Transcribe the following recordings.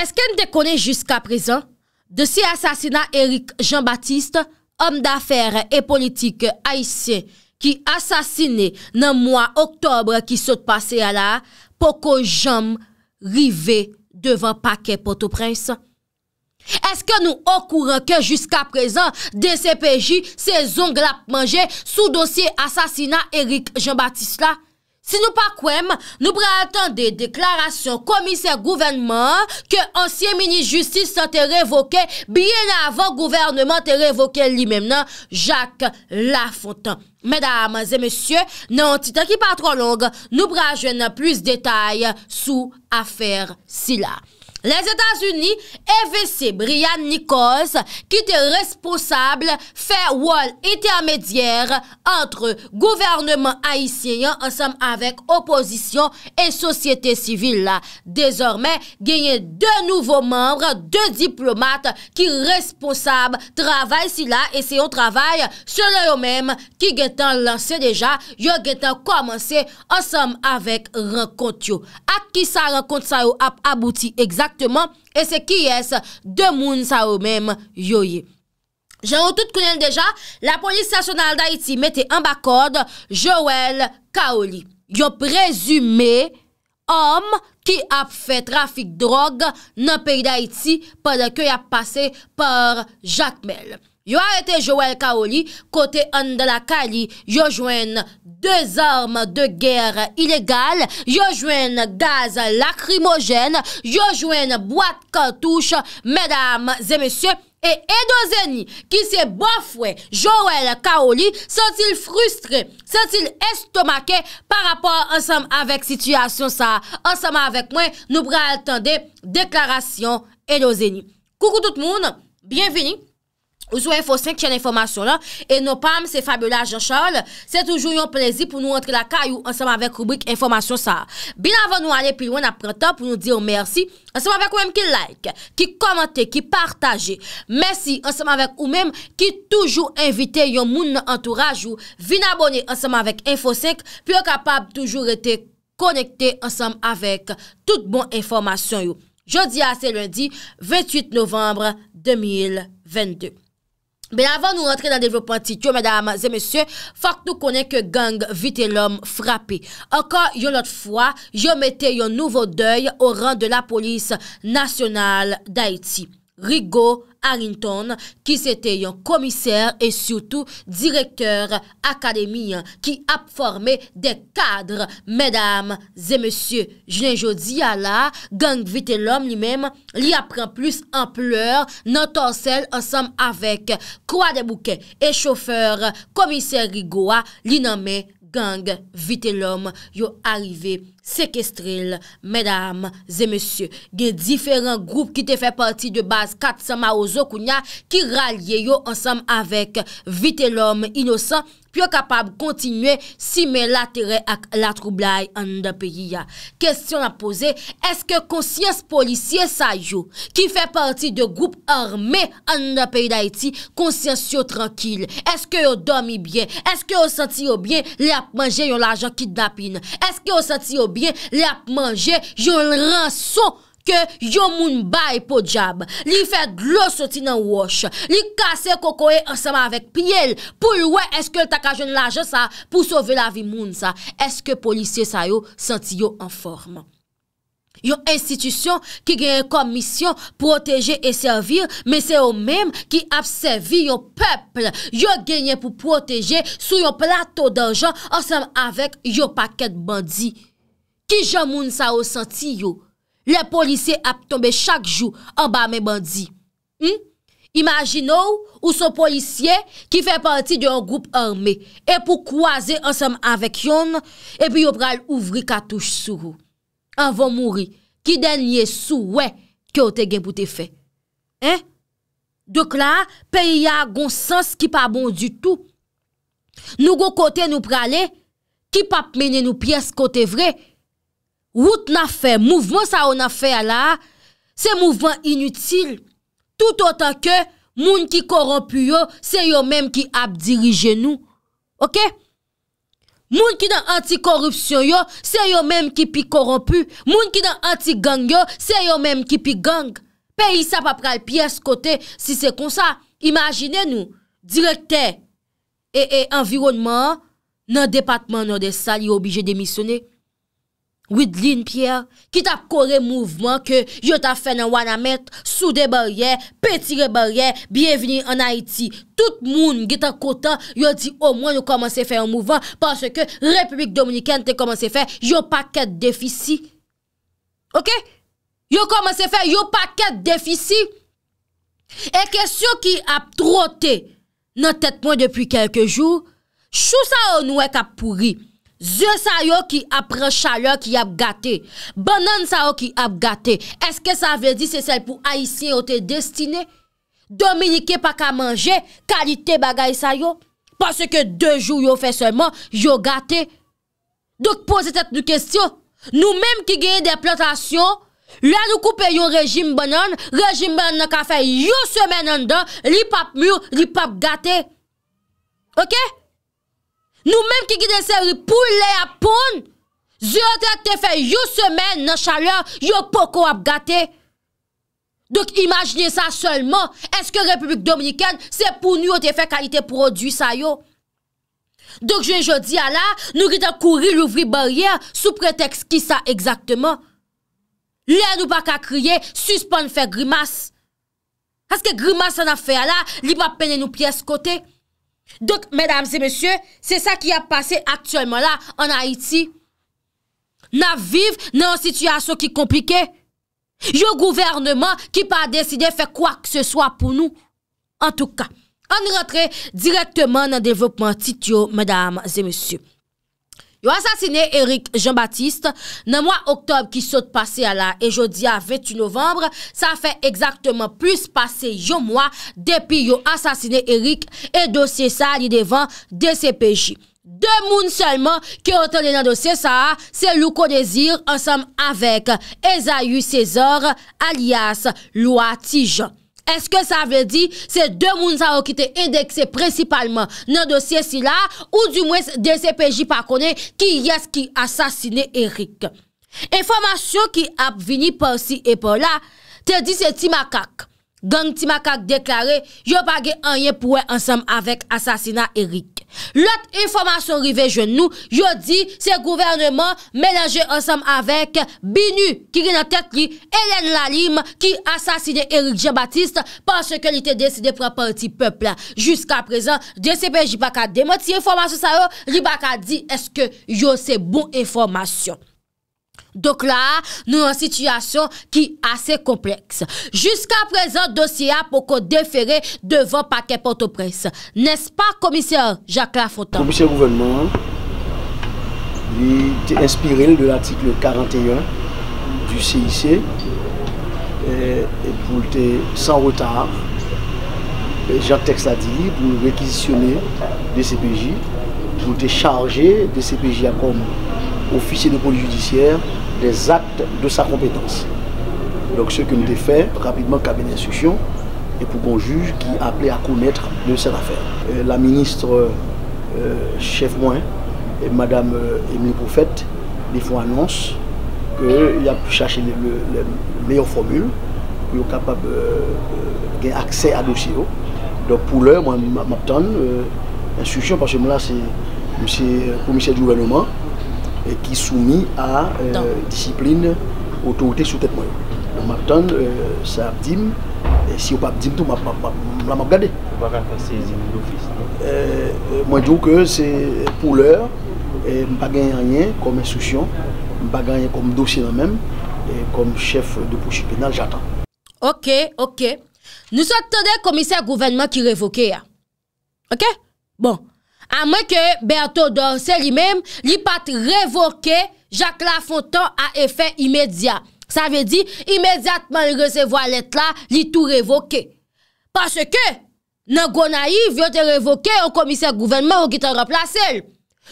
Eske nou dekone jiska prezant de si asasina Erik Jean-Baptiste, om dafer e politik aisyen ki asasine nan mwa oktobre ki sot pase ala, poko jom rive devan pa ke poto prens? Eske nou okouren ke jiska prezant de se peji se zong lap manje sou dosye asasina Erik Jean-Baptiste la? Si nou pa kwem, nou prea atan de deklarasyon komise gouvenman ke ansye mini-justise san te revoke biye nan avan gouvernement te revoke li mem nan Jacques Lafontan. Medan, maze, mesye, nan titan ki pa tro long, nou prea jwen nan plus detay sou afer si la. Les Etats-Unis, F.V.C. Brian Nikols, ki te responsable, fè wall intermedier entre gouvernement haïsien ansam avèk oposisyon et sosyete sivil la. Dezormè, genye de nouvo membre, de diplomate, ki responsable, travèl si la, et se yon travèl, se le yo mèm, ki getan lansè deja, yo getan kouamansè ansam avèk renkont yo. Ak ki sa renkont sa yo ap abouti, egzak, E se ki yes, demoun sa ou mem yoye. Je ou tout kounel deja, la polis stasyonal da Iti mette an bakod Joël Kaoli. Yo prezume, om ki ap fe trafik drog nan peyi da Iti pa deke ap pase par Jacques Mel. Yo a ete Joël Kaoli, kote an de la Kali, yo jwen deux armes de guerre illégale, yo jwen gaz lacrimogène, yo jwen boite kantouche, mesdames et messieurs, et Edozeni, ki se bofwe Joël Kaoli, sentil frustré, sentil estomaké, par rapport ansame avèk situasyon sa. Ansame avèk mwen, nou bre altende, deklarasyon Edozeni. Koukou tout moun, bienveni. Ou sou Info 5 chen l'informasyon la E nou pam se Fabiola Jean Charles Se toujou yon prezi pou nou entre la ka Ou ansam avèk rubrik informasyon sa Bin avè nou alè pi lwen aprentan Pou nou di yon mersi Ansam avèk ou mèm ki like Ki komante, ki partaje Mèsi ansam avèk ou mèm Ki toujou invite yon moun entouraj Ou vin abonè ansam avèk Info 5 Pi yo kapab toujou rete Konekte ansam avèk Tout bon informasyon yo Jodi a se lundi 28 novembre 2022 Ben avan nou rentre nan devropantit yo, mèdam, zè mèsyè, fòk nou konen ke gang vite lòm frapè. Ankon yon lot fwa, yon mette yon nouvo dèy yo ran de la polis nasyonal d'Haiti. Rigo. Arinton ki se te yon komiser e sou tou direkter akademiyan ki ap forme de kadre. Medam, ze monsie, jen jodi ya la, gang Vitellom li mem li apren plus an pleur nan ton sel ansam avek. Kwa de bouke, e chofer komiser Rigoa li name gang Vitellom yo arive. Sekestril, mèdame Zè mèsyè, gen diferent Groupe ki te fè parti de base Katsama o Zokounya, ki ralye yo Ansem avèk, vite lòm Inosan, pyo kapab kontinue Simè la terè ak la troublaï An nou da peyi ya Kestyon apose, eske konsyans Polisye sa yo, ki fè parti De groupe armè an nou da peyi Da eti, konsyans yo tranquil Eske yo domi bien, eske yo Senti yo bien, lè ap manje yon la Jankit napin, eske yo senti yo li ap manje yon ranson ke yon moun bay pou jab li fet glos soti nan wosh li kase kokoye ansama avek pyele pou lwe eske l takajon laje sa pou sove la vi moun sa eske polisye sa yo santi yo anform yon institusyon ki genye komisyon proteje e servir men se yo mem ki ap servir yon peple yon genye pou proteje sou yon plato danjan ansama avek yon paket bandi Ki jan moun sa ou senti yo? Le polisye ap tombe chak jou an ba men bandi. Hmm? Imagine ou ou son polisye ki fe parti de an goup arme e pou kouaze ansem anvek yon e pi yo pral ouvri katouj sou. An von mouri. Ki denye sou we ki o te gen pou te fe. Hein? Dok la, peyi ya gon sens ki pa bon du tout. Nou go kote nou prale ki pap mene nou piyes kote vre e pou kote nou prale Wout na fe, mouvment sa ou na fe ala, se mouvment inutil. Tout an tan ke, moun ki koropu yo, se yo menm ki ap dirije nou. Ok? Moun ki nan anti korupsyon yo, se yo menm ki pi koropu. Moun ki nan anti gang yo, se yo menm ki pi gang. Pe yisa pa pral pi eskote si se kon sa. Imagine nou, direkte, e e, environnement, nan depatman nan de sal yo obije demisyone. Ouidlin Pierre, ki tap kore mouvman ke yo tap fè nan wana met soude barye, petire barye, bienveni an Haiti. Tout moun ki tap kota yo di oman yo komanse fè an mouvman parce ke Republik Dominikèn te komanse fè yo paket defisi. Ok? Yo komanse fè yo paket defisi. E kesyo ki ap trote nan tetman depi kelke jou, chou sa an ou ek ap pouri. Zyo sa yo ki apre chaleur ki ap gate. Bonan sa yo ki ap gate. Eske sa vezi se sel pou haisyen yo te destine? Dominike pa ka manje, kalite bagay sa yo? Pase ke de jou yo fe seman, yo gate. Dok pose tete nou kestyon. Nou menm ki geye de plantasyon, la nou koupe yon rejim bonan, rejim bonan na ka fe yon semen an dan, li pap mou, li pap gate. Oké? Nou mèm ki ki de seri pou lè ap pon, zyo atè te fè yon semen nan chaleur, yon poko ap gate. Dok imagine sa seulement, eske Republik Dominikèn, se pou nou atè fè kalite prodwi sa yo. Dok jen jodi ala, nou rite kouri l'ouvri barriè, sou preteks ki sa exactement. Lè nou pa ka kriye, suspon fè Grimas. Aske Grimas an a fè ala, li pa pene nou piè se kote. Donc, mesdames et messieurs, c'est ça qui a passé actuellement là, en Haïti. Na vive nan sityasyon ki komplike, yo gouvernement ki pa deside fè kwa k se swa pou nou. En tout cas, an y rentre direktement nan devopment tityo, mesdames et messieurs. Yo asasine Erik Jean-Baptiste, nan mwa oktob ki sote pase ala e jodi a 21 novembre, sa fe ekzaktman plus pase yo mwa depi yo asasine Erik e dosye sa li devan DCPJ. De moun selman ki otele nan dosye sa, se lou konezir ansam avek Ezayu Sezor alias Lwa Tijan. Eske sa ve di se de moun sa ou ki te indekse principalman nan dosye si la ou di mwes DCPJ pa kone ki yas ki asasine Erik. Enfomasyon ki ap vini pa si e pa la te di se ti makak. Gang Timakak deklare yo page anye pouwe ansam avek asasina Erik. Lot informasyon rive genou, yo di se gouvernement menaje ansam avek Bini Kirinatakli, Elen Lalim ki asasine Erik Jean-Baptiste panse ke li te deside pre parti pepla. Juska prezan, DCPJ baka demoti informasyon sa yo, li baka di eske yo se bon informasyon. Donc là, nous en situation qui est assez complexe. Jusqu'à présent, dossier a pour qu'on déféré devant paquet port au N'est-ce pas, commissaire Jacques Le Commissaire gouvernement, il est inspiré de l'article 41 du CIC euh, et, pour être sans retard. Euh, Jacques Tex l'a dit, pour réquisitionner des CPJ, pour te charger des CPJ à comme officier de police judiciaire des actes de sa compétence. Donc ce que nous fait rapidement cabinet d'instruction et pour bon juge qui est appelé à connaître de cette affaire. Euh, la ministre euh, chef moins, et Madame euh, Émilie Prophète, les font annonce qu'il a cherché les meilleures formules pour être capable d'avoir accès à dossier. Oh. Donc pour l'heure, moi, m'attends instruction parce que là, c'est le commissaire du gouvernement et qui soumis à euh, discipline, autorité sous tête moyenne. Donc maintenant, euh, ça abdime, et si on pas abdime tout, je vais regarder. Moi, je dis que c'est pour l'heure, je ne pas gagner rien comme instruction, je ne pas gagner comme dossier non même, et comme chef de poursuite pénale, j'attends. Ok, ok. Nous attendons le commissaire gouvernement qui révoquait. Hein. Ok? Bon. A mwen ke Beato Dor, se li mèm, li pat revoke Jacques Lafontan a efè imèdia. Sa ve di, imèdiatman li resevo a let la, li tou revoke. Paske ke, nan Gwonaï vyo te revoke an komiser gouvenman ou ki te remplase el.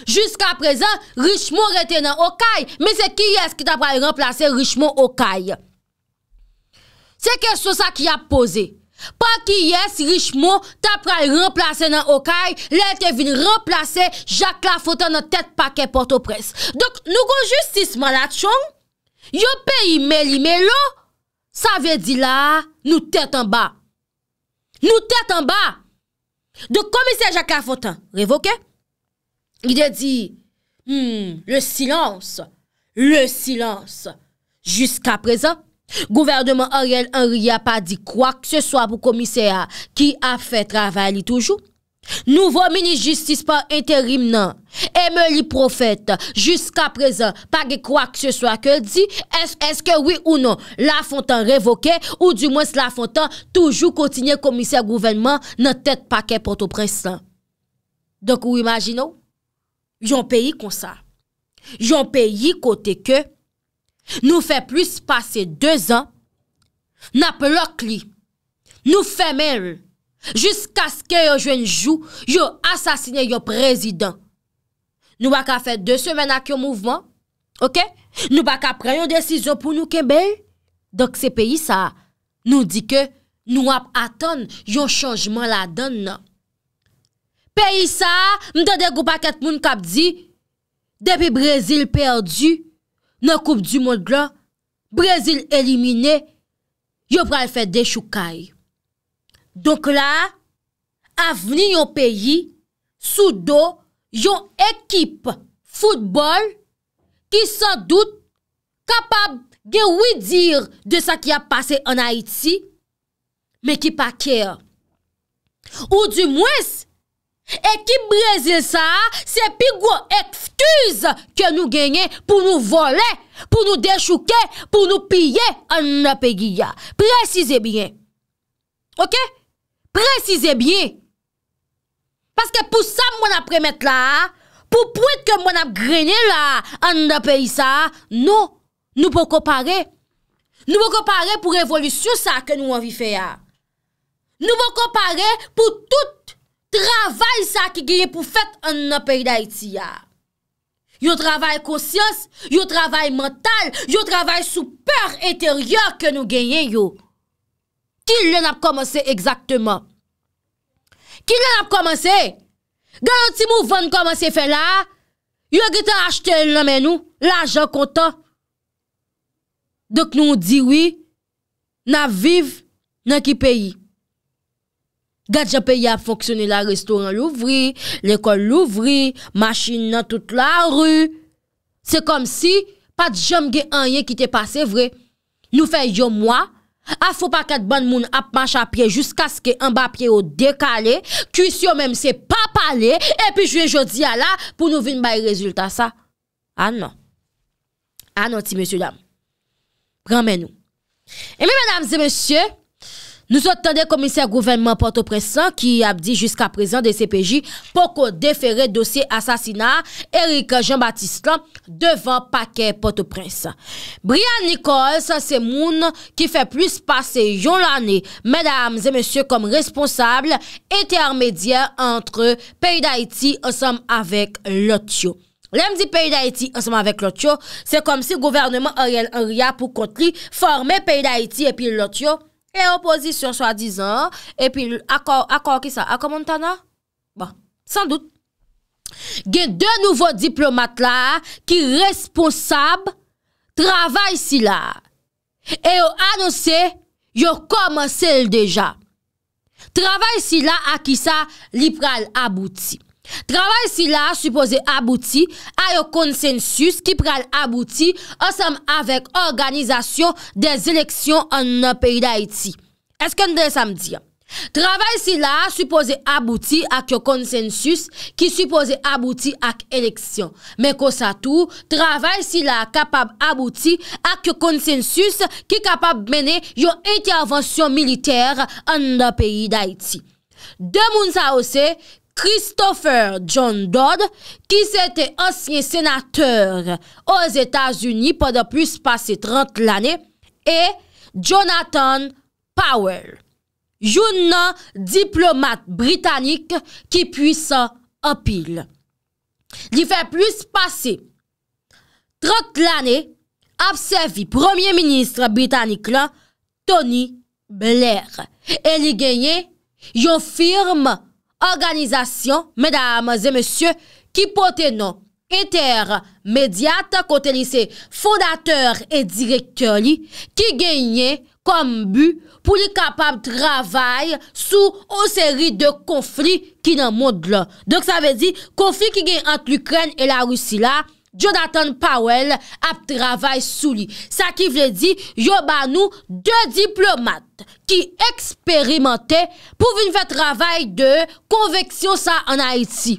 Juska prezen, Richemont rete nan Okay. Men se ki yè skita pra yon remplase Richemont Okay. Se ke sou sa ki ap pose? Pa ki yes, Richemont tapra yi remplase nan Okai, lè te vin remplase Jacques Lafontaine nan tèt pa kè Port-au-Presse. Dok nou kon justice man la tchon, yo pe yi meli melo, sa ve di la nou tèt an ba. Nou tèt an ba. Dok komise Jacques Lafontaine, revoke, yi de di, hmm, le silans, le silans, jusqu'a prezant, Gouvernement Ariel Henry a pa di Kwa k se swa pou komiseya Ki a fe travali toujou Nouvo mini justice pa interim nan Emily Profet Juska prezant Pa ge kwa k se swa ke l di Eske oui ou non La fontan revoke Ou di mwen se la fontan toujou kontinye komiseya Gouvernement nan tet pa ke poto prezant Donk ou imagino Yon peyi kon sa Yon peyi kote ke Nou fe plus pase 2 an Nap lok li Nou fe mer Jusk aske yo jwen jou Yo asasine yo prezident Nou baka fe 2 semen ak yo mouvment Ok Nou baka preyon desizo pou nou kebel Dok se peyi sa Nou di ke nou ap atan Yo chanjman la don nan Peyi sa Mte de goupa ket moun kap di Depi brezil perdu nan koup di moun glan, Brezil elimine, yo pral fè de choukai. Donk la, avni yon peyi, sou do, yon ekip, foutbol, ki san dout, kapab gen widir, de sa ki a pase an Haiti, me ki pa kè. Ou di mwès, Ekip brezil sa, sepi gwo ekftuz ke nou genye pou nou vole, pou nou dechouke, pou nou pye an apè giya. Prezize bie. Ok? Prezize bie. Paske pou sa mwen ap remet la, pou pou et ke mwen ap grenye la an apè giya, nou, nou pou kopare. Nou pou kopare pou revolusyon sa ke nou an vi fè ya. Nou pou kopare pou tout. Travay sa ki genye pou fèt an nan peyi da iti ya. Yo travay konsyans, yo travay mental, yo travay souper interior ke nou genye yo. Ki lè nan ap komanse ekzaktman? Ki lè nan ap komanse? Gan an ti mou van komanse fe la, yo getan achte lè men nou, la jan konta. Dok nou diwi, nan viv, nan ki peyi. Gadje pe y ap foksyone la restoran louvri, lekol louvri, machin nan tout la ru. Se kom si, pat jom ge anye ki te pase vre. Nou fe yo mwa, a fo pa ket ban moun ap mach apye jouskaske an ba apye ou dekale, kus yo menm se papale, e pi jwe jodi a la, pou nou vin bay rezulta sa. Anon. Anon ti, mesyu dam. Pramen nou. E mi, menam ze mesyu, Nous attendons commissaire gouvernement Port-au-Prince qui a dit jusqu'à présent des CPJ pour déférer dossier assassinat Eric Jean-Baptiste devant paquet Port-au-Prince. Brian Nichols, c'est moun qui fait plus passer John l'année, mesdames et messieurs, comme responsable intermédiaire entre pays d'Haïti ensemble avec l'OTIO. Lèm pays Pays d'Haïti ensemble avec l'OTIO, c'est comme si si gouvernement Ariel Henry a pour former former pays d'Haïti et puis l'OTIO E yon pozisyon swa dizan, e pi akor ki sa akomontana? Bon, san dout. Gen de nouvo diplomat la ki responsab, travay si la. E yon anose, yon koman sel deja. Travay si la a ki sa lipral abouti. Travèl si la supose abouti a yo konsensus ki pral abouti osam avèk organizasyon de zileksyon an nou peyi d'Haïti. Eske ndè sam di? Travèl si la supose abouti ak yo konsensus ki supose abouti ak eleksyon. Mè kosatou, travèl si la kapab abouti ak yo konsensus ki kapab mène yo eti avansyon militer an nou peyi d'Haïti. De moun sa osè, Christopher John Dodd, qui était ancien sénateur aux états unis pendant plus de 30 l'année, et Jonathan Powell, jeune diplomate britannique qui puisse en pile. Il fait plus passer 30 à le Premier Ministre britannique, Tony Blair, Il a gagné une firme Organizasyon, mèdames et mèsyè, ki pote nan inter-mediat kote li se fondateur et direktor li, ki genye kom bu pou li kapab travay sou o seri de konflik ki nan moud la. Dok sa ve di, konflik ki genye ant l'Ukraine et la Roussi la, Jonathan Powell ap travay sou li. Sa ki vle di, yo ba nou de diplomat ki eksperimente pou vin fè travay de konveksyon sa an Haiti.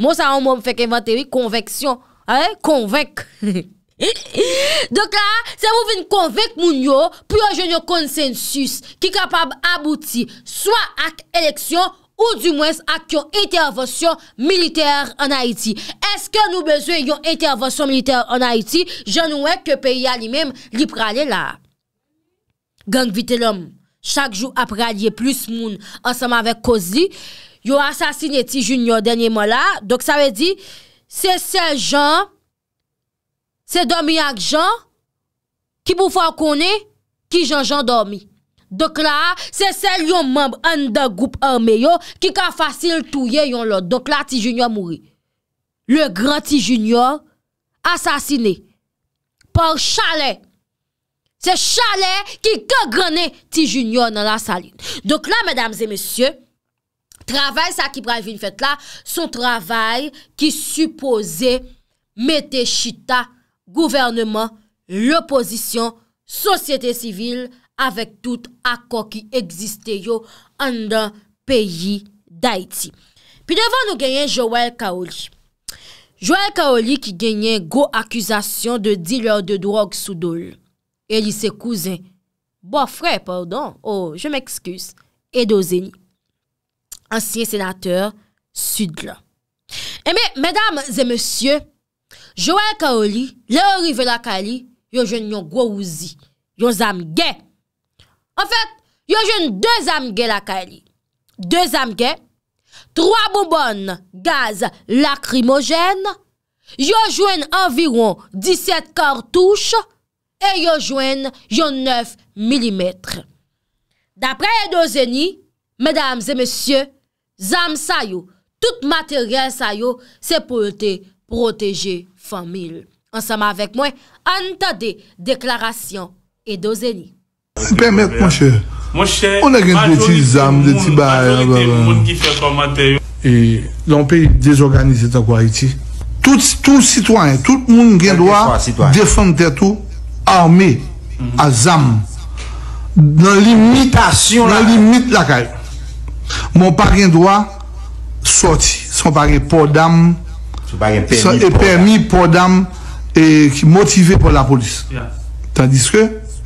Mo sa an moun fèk inventeri konveksyon. He? Konvek. Dok la, se mou vin konvek moun yo pou yo jen yo konsensus ki kapab abouti. Soa ak eleksyon, Ou di mwes ak yon intervasyon militer an Haiti. Eske nou bezwe yon intervasyon militer an Haiti? Je nou ek yon peyi alimem li prale la. Gang Vitellom, chak jou ap prale ye plus moun ansama vek kozi, yon asasine ti junior denye mola. Dok sa ve di, se se jan, se domi ak jan, ki pou fwa koni, ki jan jan domi. Dok la se sel yon mamb an da goup armeyo ki ka fasil touye yon lot Dok la ti junior mouri Le gran ti junior asasine Par chale Se chale ki ke grane ti junior nan la saline Dok la medams e mesye Travay sa ki previ yon fet la Son travay ki supose Mete chita Gouvernement L'oposisyon Sosyete sivil avèk tout akò ki egziste yo an dan peyi d'Haïti. Pi devon nou genyen Joël Kaoli. Joël Kaoli ki genyen go akuzasyon de dealer de drog soudol. Elise Kouzen, bo frè pardon, oh, je m'ekscus, Edozeni, ansyen senater sud la. Eme, mèdam zè monsye, Joël Kaoli, le orive la Kali, yo jen yon go ouzi, yo zam gen, En fèt, yo jwen 2 amge lakali, 2 amge, 3 bonbon gaz lakrimogen, yo jwen anviron 17 kartouche, e yo jwen yon 9 milimetre. Dapre Edozeni, medams et messieurs, zan sa yo, tout materiel sa yo, se pou ete protege famil. Ansama avek mwen, anta de deklarasyon Edozeni. mi permet monsher monsher ona gen do ti zam de ti bay monsher lan pe dezorganize ta kwa iti tout citoyen tout moun gen do a defante te tou arme a zam nan limit nan limit lakay mons pa gen do a sorti san pari po dam san e permi po dam e ki motive po la polis tandis ke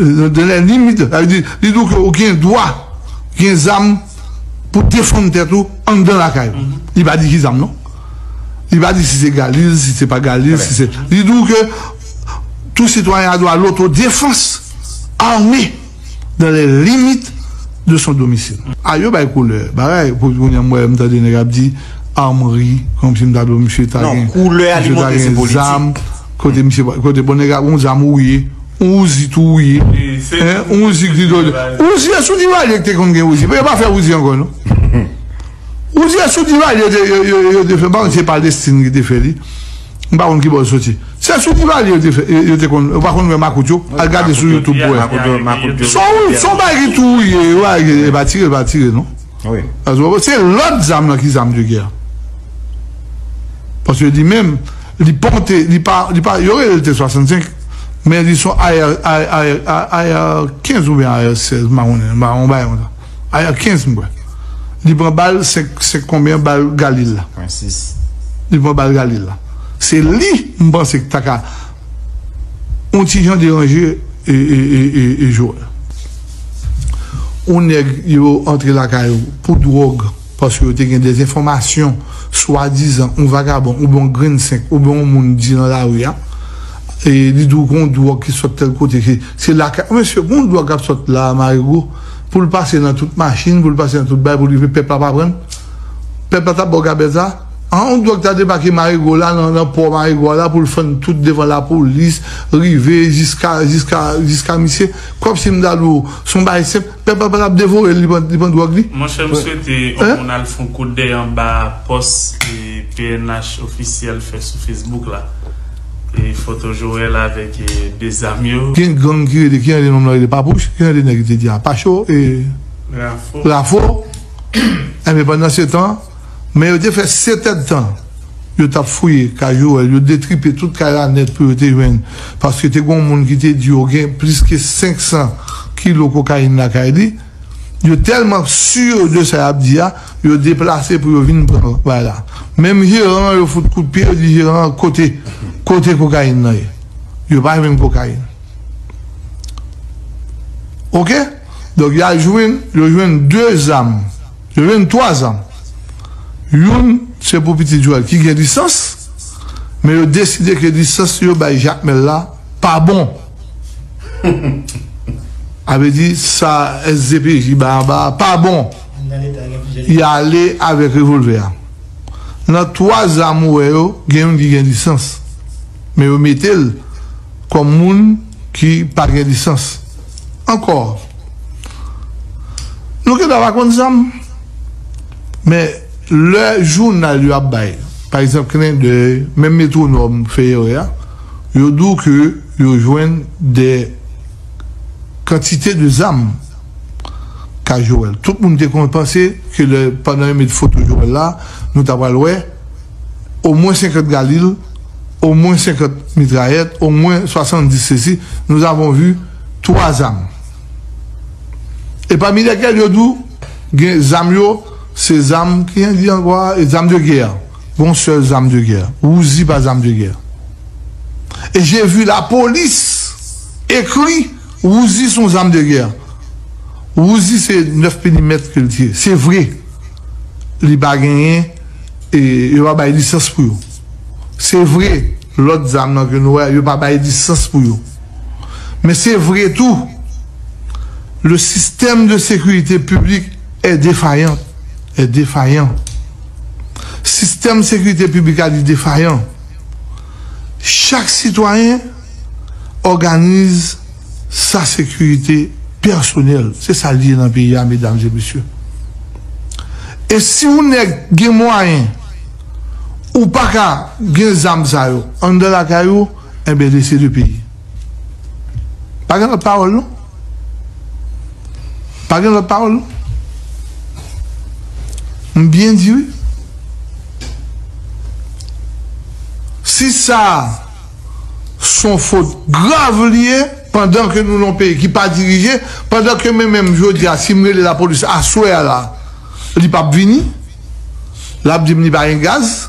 dans les limites. Il dit dis donc, aucun droit, aucun âme pour défendre tête en dans la caille. Mhm. Il va dire a âme non? Il va dire si c'est galice, si c'est pas galice, si c'est. Il dit que tout citoyen a droit à l'autodéfense armée dans les limites de son domicile. Mhm. Ah, yo, bah, couleur. Bah, pour vous, moi, je me dis, armerie, comme si je me monsieur Tagin. Non, couleur à c'est politique. Zam, côté, mhm. monsieur, côté, bon, on zam, Un wouzi tou wouye, e, un wouzi kli do de... Wouzi yasou di wale yote kon gen wouzi, pe yon pa fè wouzi ankon nou. Wouzi yasou di wale yote, yon de fè, ban yon chè pal de stin yote fè li, mba kon ki bo yosoti. Yosou di wale yote kon, wakon gen makoutyo, al gade sou yotou pou wè. Son wou, son e ba yote tou wouye, yon va tigè, va tigè nou. Azo wè, se lòt zam nan ki zam di gè. Pas wè di men, li pante, li pa, li pa, yore yote 65, Men dison ayer 15 ou ben ayer 16 marounen, maroun bayan. Ayer 15 mwen. Liban bal se koumen bal galil la. Liban bal galil la. Se li mwen se koumen bal galil la. On ti jan diranje e jowel. Ou neg yo antre la kayo pou drog, pos yo te gen des informasyon, swa dizan, ou vagabon, ou bon green sink, ou bon moun di nan la ouya, E li dou kon dou wak ki sot tel kote ki Se laka, mwen se kon dou wak ap sot la Marigo, pou l'pase nan tout Maschine, pou l'pase nan tout bay pou li ve pep ap apren Pep ap ap boga beza An dou wak ta de pake Marigo la Nan nan pou Marigo la pou l'fan tout Devan la polis, rive Jiska misye Kop si mda lou, son bay sep Pep ap ap devore li pon dou wak li Mwen chè mswe te, mwen al fon kode An ba pos PNH ofisyel fe sou Facebook la il faut toujours être avec euh, des amis. Qui est gang qui est qui est nom qui il pas bouche, qui est des nègres qui dit ah, pas chaud et Rafo. Rafo. mais pendant ce temps, mais il a fait 7 ans. Je t'ai fouillé Kajou, a détripé toute la net pour te jouer. Parce que t'es un monde qui te dit, y a plus de 500 kilos de cocaïne la Kaidi. Yo tellement sûr de sa abdia, ah, yo déplacé pour venir prendre. Voilà. Même a fait fout coup de pied, a dit Hiran, côté. Kote kokain naye. Yo bay ven kokain. Ok? Dok yo jwen, yo jwen 2 zam. Yo jwen 3 zam. Yon, se pou piti jwal ki gen disans. Me yo deside ke disans yo bay jakmel la. Pa bon. Awe di sa SZP ki ba, pa bon. Ya le avek revolve ya. Na 3 zam ouwe yo, gen yon ki gen disans. mais vous mettez comme gens qui n'a pas de licence. Encore. Nous qui avons raconté ça, mais le jour où nous du Abbaï, par exemple, de, même métronome Féoré, je dis que je joins des quantités de âmes Tout le monde est compensé que le, pendant une photos de Joël là, nous avons loué au moins 50 galiles au moins 50 mitraillettes, au moins 70 ceci. Nous avons vu trois âmes. Et parmi lesquelles, il y a des âmes, ces âmes qui dit encore, les âmes de guerre. Bon, seules âmes de guerre. Ouzi, pas âmes de guerre. Et j'ai vu la police écrit si sont âmes de guerre. Ouzi, c'est 9 mm que le C'est vrai. Il n'y et il va a licence pour eux. C'est vrai. Lòt zam nan gen nouè, yon pa baye di sens pou yon. Men se vre tou, le sistem de sekwite publik e defayant. E defayant. Sistem sekwite publika di defayant. Chak sitwayen organize sa sekwite personel. Se sa liye nan piya, medanje, bishyo. E si yon ne gemwa yon, ou pas qu'à bien zamzayo, en de la caillou, et BDC du pays. Pas qu'à parole, non? Pas qu'à parole, non? Bien dit, oui. Si ça, son faute grave liée, pendant que nous l'avons payé, qui pas dirigé, pendant que même, même je dis à la police, à souhait là, il pas n'y pas gaz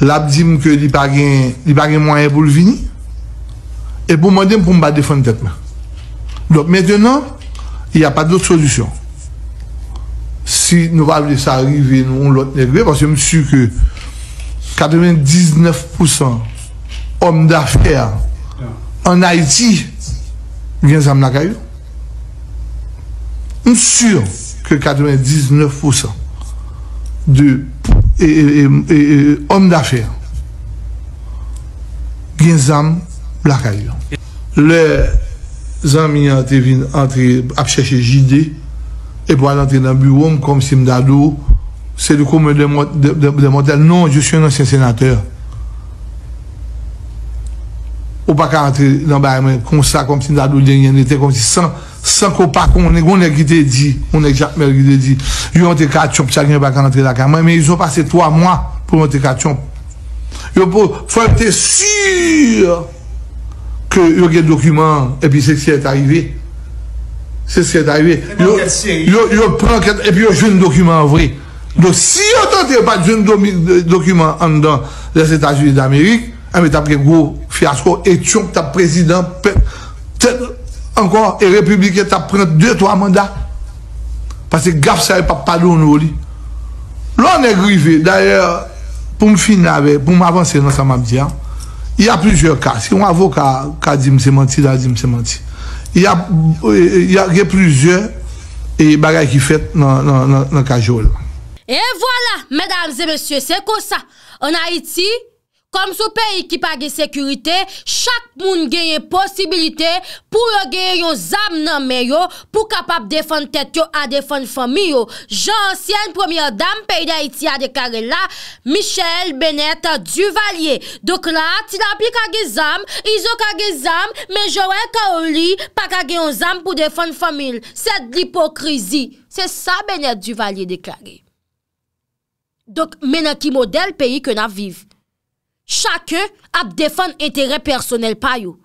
l'abdim que il pas de moyen pour le vini Et pour demander pour me défendre tête. Donc maintenant, il n'y a pas d'autre solution. Si nous ne ça arriver, nous, on l'autre négrer, parce que je suis que 99% hommes d'affaires en Haïti viennent à Mnakayo. Je suis sûr que 99% de et, homme d'affaires. Genzam, la Les amis ont été venus à chercher JD et pour entrer dans le bureau comme si Simdado. C'est le commun des de, de, modèles. Non, je suis un ancien sénateur. On peut pas qu'à entrer dans le comme ça, comme Simdado, il était comme si ça... San ko pa kon, on ek gite di. On ek jatme gite di. Yo an te kat chomp chakye bakan an tre la kamay. Men yon passe 3 mwa pou an te kat chomp. Yo pou fwant te sir ke yo gen dokumen epi seksye et arive. Sese seksye et arive. Yo pran ket epi yo joun dokumen vre. Do si yo tante pat joun dokumen an dan la setajouli d'Amerik an eh me tap gen go fiasko et chomp tap prezident pek. Ankon, e republikan ta prent 2-3 mandat. Pase gaf sa e pa padou nou li. Lò an e grivé. D'ailleurs, pou m'avanser nan sa mabdiyan, y a plusieurs cas. Si m'avou ka di mse manti, da di mse manti. Y a ge plusieurs bagay ki fèt nan kajol. Kom sou peyi ki page sekurite, chak moun genye posibilite pou yo genye yon zam nan meyo pou kapap defon tet yo a defon fami yo. Jan ansyen premier dam peyi da iti a dekare la, Michel Benet Duvalier. Dok la, ti la pli kage zam, izo kage zam, men jowen ka ou li, pa kage yon zam pou defon famil. Se d'lipokrizi. Se sa Benet Duvalier dekare. Dok mena ki model peyi ke nan vivi. chake ap defan entere personel pa yo.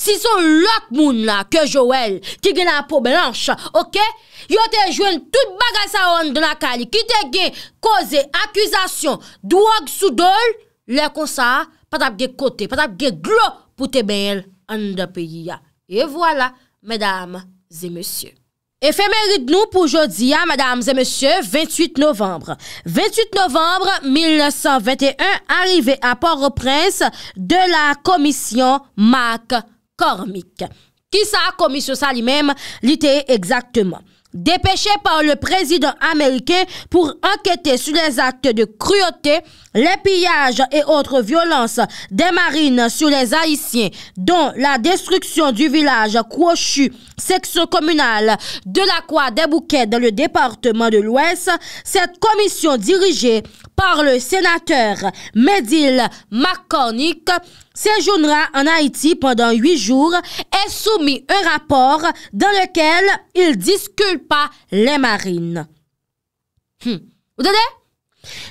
Si son lak moun la, ke joel, ki gen apou belanj, ok, yo te jwen tout bagay sa on de la kali, ki te gen koze akwizasyon dwoag sou dol, le konsa patap gen kote, patap gen glo pou te ben el an de peyi ya. E vwala, medam, zemesye. Éphéméride nous pour aujourd'hui, hein, mesdames et messieurs, 28 novembre. 28 novembre 1921, arrivé à Port-au-Prince de la commission Marc Cormick. Qui ça, commission ça lui-même, l'était exactement. Dépêché par le président américain pour enquêter sur les actes de cruauté les pillages et autres violences des marines sur les Haïtiens, dont la destruction du village Crochu, section communale de la Croix des Bouquets dans le département de l'Ouest, cette commission dirigée par le sénateur Medil McCormick séjournera en Haïti pendant huit jours et soumis un rapport dans lequel il disculpa les marines. Hum, vous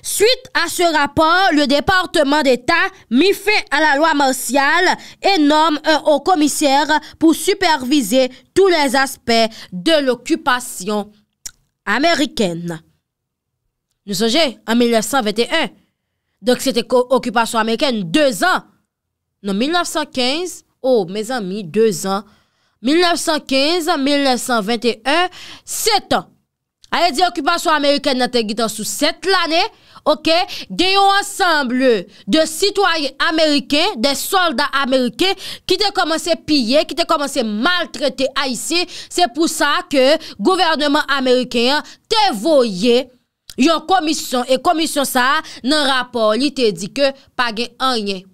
Suite à ce rapport, le département d'État mit fin à la loi martiale et nomme un haut commissaire pour superviser tous les aspects de l'occupation américaine. Nous sommes en 1921, donc c'était occupation américaine, deux ans. Non, 1915, oh mes amis, deux ans. 1915, 1921, sept ans. Ayè di okupasyon Ameriken nan te gitan sou set l'anè, okè, gen yon ansamble de sitwayen Ameriken, de soldat Ameriken, ki te komanse pye, ki te komanse maltrete Aisyen, se pou sa ke gouvernement Ameriken te voye yon komisyon, e komisyon sa nan rapor li te di ke page anyen,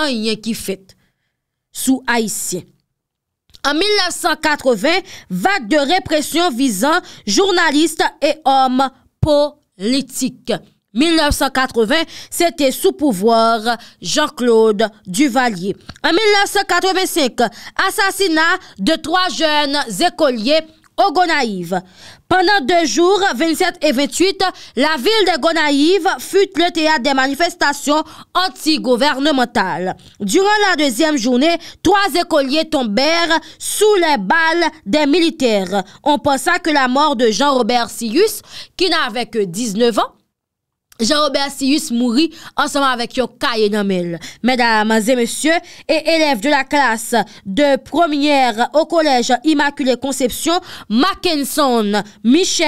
anyen ki fet sou Aisyen. En 1980, vague de répression visant journalistes et hommes politiques. 1980, c'était sous pouvoir Jean-Claude Duvalier. En 1985, assassinat de trois jeunes écoliers au Gonaïve. Pendant deux jours, 27 et 28, la ville de Gonaïve fut le théâtre des manifestations anti-gouvernementales. Durant la deuxième journée, trois écoliers tombèrent sous les balles des militaires. On pensa que la mort de Jean-Robert Sius, qui n'avait que 19 ans, Jean-Robert Sius mourit ensemble avec yo Namel, Mesdames et messieurs, et élèves de la classe de première au collège Immaculée Conception, Mackenson Michel,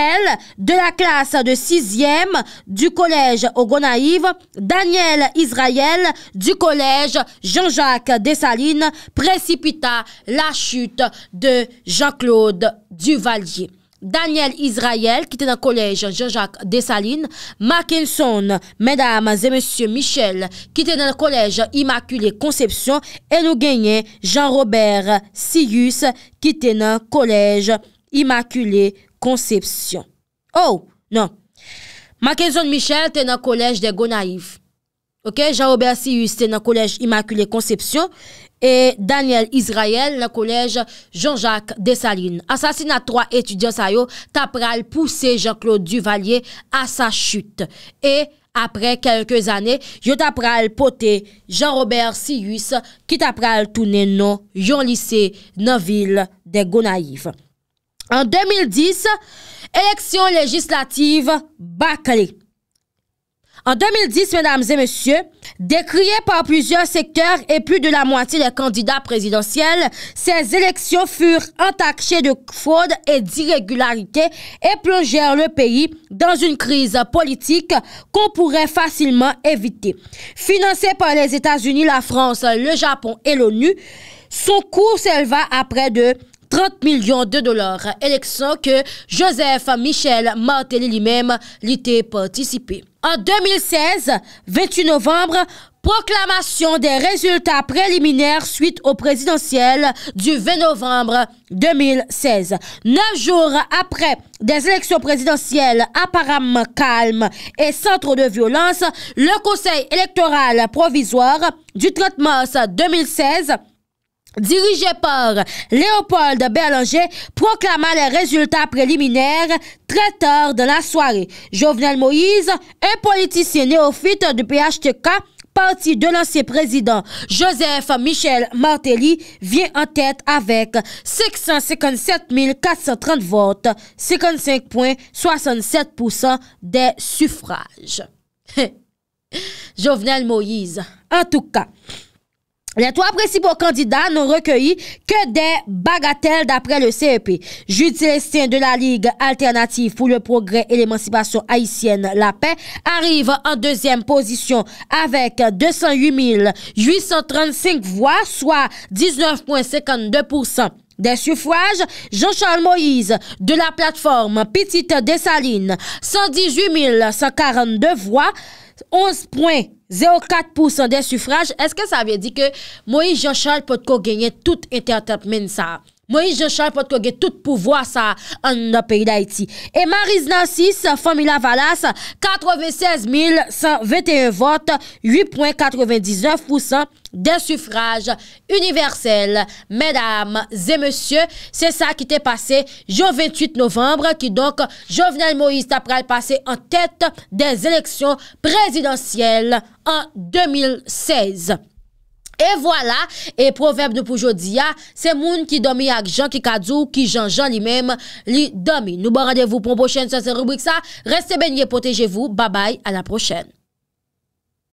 de la classe de sixième du collège Ogonaïve, Daniel Israël, du collège Jean-Jacques Dessalines, précipita la chute de Jean-Claude Duvalier. Daniel Israel, ki te nan kolej Jean-Jacques Dessalines, Mackinson, mèdames et messieurs Michel, ki te nan kolej Immaculée Conception, e nou genye Jean-Robert Sius, ki te nan kolej Immaculée Conception. Ou, oh, nan, Mackinson Michel te nan kolej de Gonaïf, ok, Jean-Robert Sius te nan kolej Immaculée Conception, E Daniel Israel, le kolèj Jean-Jacques Desalines. Asasina 3 etudiant sa yo, tapral pousse Jean-Claude Duvalier a sa chute. E apre kelke zanè, yo tapral pote Jean-Robert Siyus ki tapral tounen nou yon lisey nan vil de Gonaïf. En 2010, eleksyon legislative bakli. En 2010, mesdames et messieurs, décrié par plusieurs secteurs et plus de la moitié des candidats présidentiels, ces élections furent entachées de fraude et d'irrégularités et plongèrent le pays dans une crise politique qu'on pourrait facilement éviter. Financé par les États-Unis, la France, le Japon et l'ONU, son cours s'éleva à près de 30 millions de dollars, élection que Joseph Michel Martelly lui-même l'était participé. En 2016, 28 novembre, proclamation des résultats préliminaires suite au présidentiel du 20 novembre 2016. Neuf jours après des élections présidentielles apparemment calmes et sans trop de violence, le Conseil électoral provisoire du 30 mars 2016 dirigé par Léopold Berlanger, proclama les résultats préliminaires très tard dans la soirée. Jovenel Moïse, un politicien néophyte du PHTK, parti de l'ancien président Joseph Michel Martelly vient en tête avec 657 430 votes, 55,67% des suffrages. Jovenel Moïse, en tout cas, les trois principaux candidats n'ont recueilli que des bagatelles d'après le CEP. Jude Célestin de la Ligue alternative pour le progrès et l'émancipation haïtienne La Paix arrive en deuxième position avec 208 835 voix, soit 19,52% des suffrages, Jean-Charles Moïse de la plateforme Petite Dessaline, 118 142 voix, 11 points 0,4% den sufraje, eske sa vye di ke Moïse Jean-Charles Potko genye tout internet min sa? Moïse Jean-Charles pour que tout pouvoir ça en pays d'Haïti. Et Marise Nassis, famille Lavalas, 96 121 votes, 8,99% des suffrages universels. Mesdames et messieurs, c'est ça qui t'est passé le 28 novembre, qui donc Jovenel Moïse après passé en tête des élections présidentielles en 2016. E voilà, e proverb nou poujou diya, se moun ki domi ak jan ki kadou, ki jan jan li mem li domi. Nou ba bon radevou pou mbo chen se se rubik sa, reste benye, potejevou, babay, anaprochen.